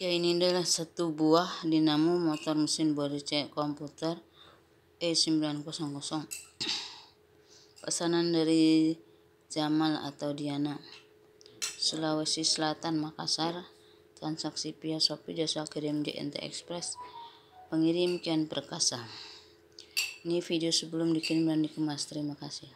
Ya ini adalah satu buah dinamo motor mesin body cek komputer E900 pesanan dari Jamal atau Diana Sulawesi Selatan Makassar transaksi via Shopee jasa kirim di NT Express pengirim Kian Perkasa ini video sebelum dikirim dan dikemas terima kasih